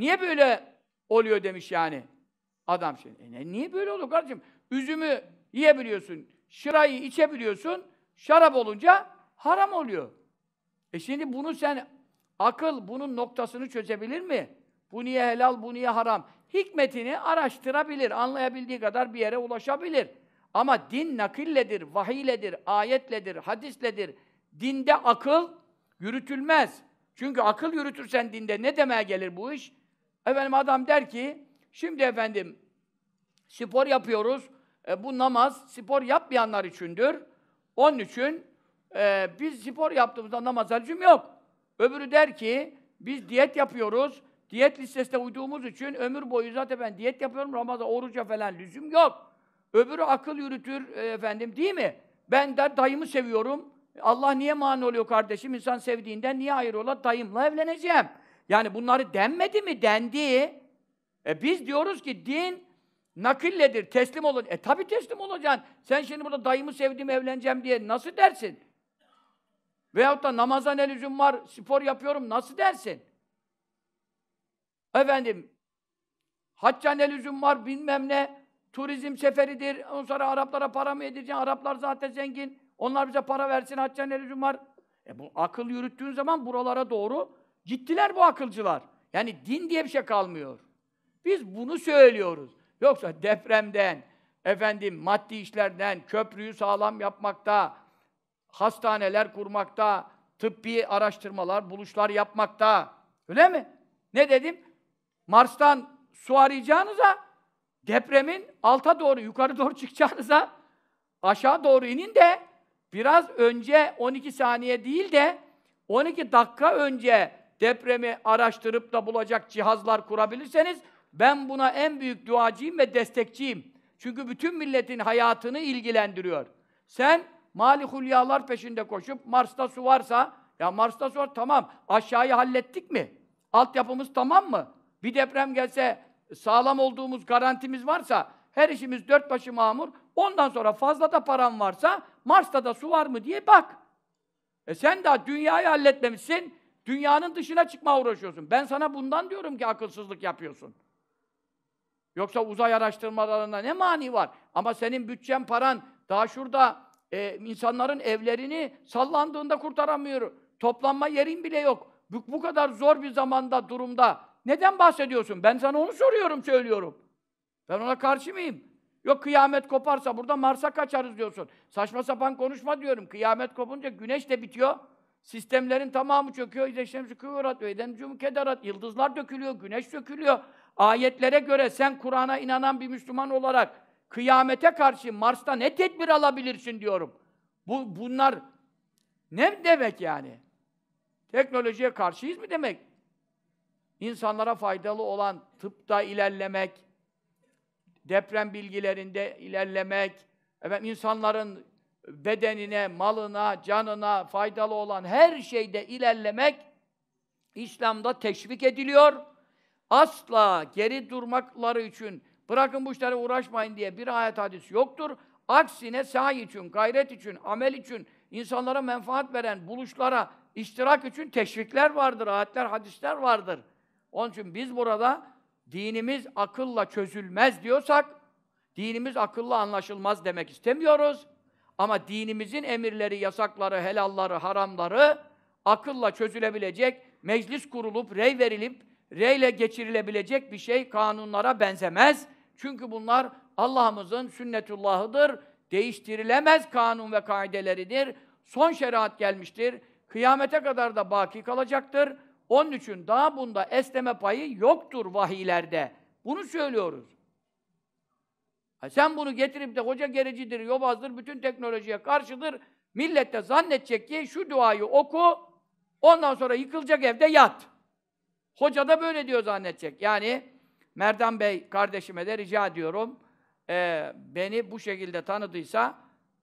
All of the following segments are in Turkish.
Niye böyle oluyor demiş yani. Adam şimdi. E ne, niye böyle olur kardeşim? Üzümü yiyebiliyorsun, şırayı içebiliyorsun, şarap olunca haram oluyor. E şimdi bunu sen akıl bunun noktasını çözebilir mi? Bu niye helal, bu niye haram? Hikmetini araştırabilir, anlayabildiği kadar bir yere ulaşabilir. Ama din nakilledir, vahiyledir, ayetledir, hadisledir. Dinde akıl yürütülmez. Çünkü akıl yürütürsen dinde ne demeye gelir bu iş? Efendim adam der ki, şimdi efendim spor yapıyoruz, e, bu namaz spor yapmayanlar içindir. Onun için e, biz spor yaptığımızda namaz alıcım yok. Öbürü der ki, biz diyet yapıyoruz, diyet listesine uyduğumuz için ömür boyu zaten ben diyet yapıyorum, Ramazan, oruca falan lüzum yok. Öbürü akıl yürütür e, efendim, değil mi? Ben der dayımı seviyorum, Allah niye mani oluyor kardeşim? İnsan sevdiğinden niye ayrı ola? Dayımla evleneceğim. Yani bunları denmedi mi? Dendi. E biz diyoruz ki din nakilledir, teslim olun. E tabi teslim olacaksın. Sen şimdi burada dayımı sevdim, evleneceğim diye nasıl dersin? Veyahut da namaza ne lüzum var, spor yapıyorum nasıl dersin? Efendim, hacca ne lüzum var bilmem ne, turizm seferidir, ondan sonra Araplara para mı yedireceksin, Araplar zaten zengin, onlar bize para versin, hacca ne lüzum var? E bu akıl yürüttüğün zaman buralara doğru Gittiler bu akılcılar. Yani din diye bir şey kalmıyor. Biz bunu söylüyoruz. Yoksa depremden, efendim maddi işlerden, köprüyü sağlam yapmakta, hastaneler kurmakta, tıbbi araştırmalar, buluşlar yapmakta. Öyle mi? Ne dedim? Mars'tan su arayacağınıza, depremin alta doğru, yukarı doğru çıkacağınıza aşağı doğru inin de biraz önce 12 saniye değil de 12 dakika önce depremi araştırıp da bulacak cihazlar kurabilirseniz ben buna en büyük duacıyım ve destekçiyim. Çünkü bütün milletin hayatını ilgilendiriyor. Sen mali hulyalar peşinde koşup Mars'ta su varsa ya Mars'ta su var tamam aşağıyı hallettik mi? Altyapımız tamam mı? Bir deprem gelse sağlam olduğumuz garantimiz varsa her işimiz dört başı mamur. Ondan sonra fazla da param varsa Mars'ta da su var mı diye bak. E sen daha dünyayı halletmemişsin. Dünyanın dışına çıkma uğraşıyorsun. Ben sana bundan diyorum ki akılsızlık yapıyorsun. Yoksa uzay araştırmalarında ne mani var? Ama senin bütçen, paran daha şurada e, insanların evlerini sallandığında kurtaramıyor. Toplanma yerin bile yok. Bu, bu kadar zor bir zamanda, durumda neden bahsediyorsun? Ben sana onu soruyorum, söylüyorum. Ben ona karşı mıyım? Yok kıyamet koparsa burada Mars'a kaçarız diyorsun. Saçma sapan konuşma diyorum. Kıyamet kopunca güneş de bitiyor. Sistemlerin tamamı çöküyor. İzeşemsi kıvırat ve edencum kederat. Yıldızlar dökülüyor, güneş dökülüyor. Ayetlere göre sen Kur'an'a inanan bir Müslüman olarak kıyamete karşı Mars'ta ne tedbir alabilirsin diyorum. Bu, bunlar ne demek yani? Teknolojiye karşıyız mı demek? İnsanlara faydalı olan tıpta ilerlemek, deprem bilgilerinde ilerlemek, evet insanların bedenine, malına, canına faydalı olan her şeyde ilerlemek İslam'da teşvik ediliyor. Asla geri durmakları için bırakın bu işlere uğraşmayın diye bir ayet hadis yoktur. Aksine sahi için, gayret için, amel için, insanlara menfaat veren buluşlara iştirak için teşvikler vardır, ayetler, hadisler vardır. Onun için biz burada dinimiz akılla çözülmez diyorsak, dinimiz akılla anlaşılmaz demek istemiyoruz. Ama dinimizin emirleri, yasakları, helalları, haramları akılla çözülebilecek, meclis kurulup, rey verilip, reyle geçirilebilecek bir şey kanunlara benzemez. Çünkü bunlar Allah'ımızın sünnetullahıdır. Değiştirilemez kanun ve kaideleridir. Son şeriat gelmiştir. Kıyamete kadar da baki kalacaktır. Onun için daha bunda esneme payı yoktur vahiylerde. Bunu söylüyoruz. Ha sen bunu getirip de hoca gericidir, yobazdır, bütün teknolojiye karşıdır. Millette de zannedecek ki şu duayı oku, ondan sonra yıkılacak evde yat. Hoca da böyle diyor zannedecek. Yani Merdan Bey kardeşime de rica ediyorum. E, beni bu şekilde tanıdıysa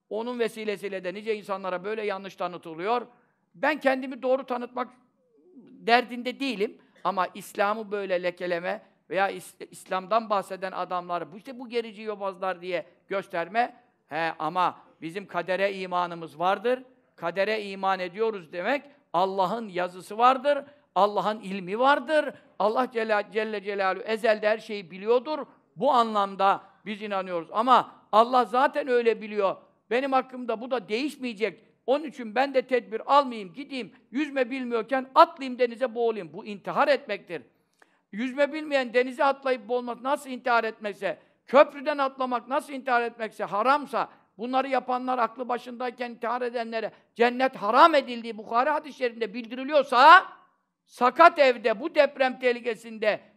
onun vesilesiyle de nice insanlara böyle yanlış tanıtılıyor. Ben kendimi doğru tanıtmak derdinde değilim. Ama İslam'ı böyle lekeleme veya is İslam'dan bahseden adamları, bu işte bu gerici yobazlar diye gösterme. He ama bizim kadere imanımız vardır. Kadere iman ediyoruz demek Allah'ın yazısı vardır. Allah'ın ilmi vardır. Allah Celle, Celle Celaluhu ezelde her şeyi biliyordur. Bu anlamda biz inanıyoruz. Ama Allah zaten öyle biliyor. Benim hakkımda bu da değişmeyecek. Onun için ben de tedbir almayayım, gideyim, yüzme bilmiyorken atlayayım denize boğulayım. Bu intihar etmektir. Yüzme bilmeyen denize atlayıp boğulmak nasıl intihar etmekse, köprüden atlamak nasıl intihar etmekse, haramsa, bunları yapanlar aklı başındayken intihar edenlere cennet haram edildiği Bukhari hadis-i bildiriliyorsa, sakat evde bu deprem tehlikesinde